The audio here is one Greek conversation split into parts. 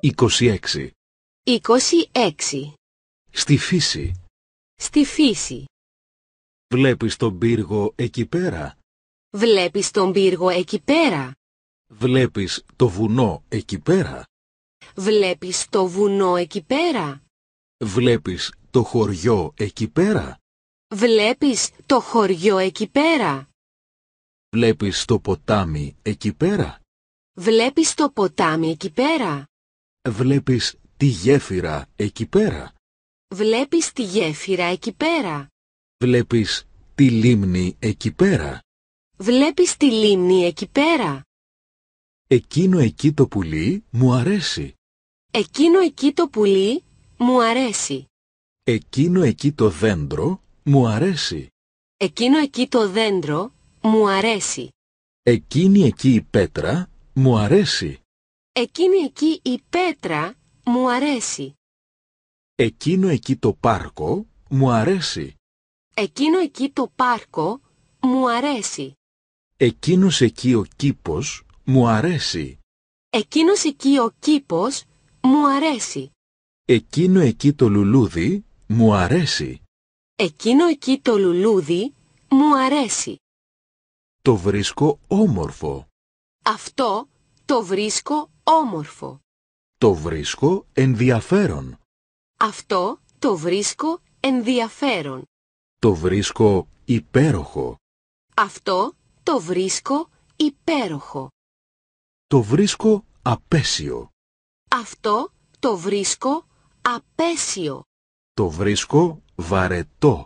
26. 26. Στη φύση. Στη φύση. Βλέπεις τον πύργο εκεί πέρα. Βλέπεις τον πύργο εκεί πέρα. Βλέπεις το βουνό εκεί πέρα. Βλέπεις το βουνό εκεί πέρα. Βλέπεις το χωριό εκεί πέρα. Βλέπεις το χωριό εκεί πέρα. Βλέπεις το ποτάμι εκεί πέρα. Βλέπεις το ποτάμι εκεί πέρα. Βλέπεις τη γέφυρα εκεί πέρα. Βλέπεις τη γέφυρα εκεί πέρα. Βλέπεις τη λίμνη εκεί πέρα. Βλέπεις τη λίμνη εκεί πέρα. Εκείνο εκεί το πουλί μου αρέσει. Εκείνο εκεί το πουλί μου αρέσει. Εκείνο εκεί το δέντρο μου αρέσει. Εκείνο εκεί το δέντρο μου αρέσει. Εκείνη εκεί η πέτρα μου αρέσει. Εκείνη εκεί η πέτρα μου αρέσει. Εκείνο εκεί το πάρκο μου αρέσει. Εκείνο εκεί το πάρκο μου αρέσει. Εκείνος εκεί ο κήπος μου αρέσει. Εκείνος εκεί ο κήπος μου αρέσει. Εκείνο εκεί το λουλούδι μου αρέσει. Εκείνο εκεί το λουλούδι μου αρέσει. Το βρίσκω όμορφο. Αυτό το βρίσκω όμορφο. Το βρίσκω ενδιαφέρον. Αυτό το βρίσκω ενδιαφέρον. Το βρίσκω υπέροχο. Αυτό το βρίσκω υπέροχο. Το βρίσκω απέσιο. Αυτό το βρίσκω απέσιο. Το βρίσκω βαρετό.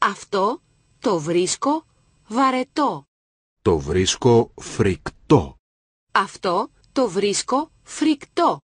Αυτό το βρίσκω βαρετό. Το βρίσκω φρικτό. Αυτό το βρίσκω φρικτό.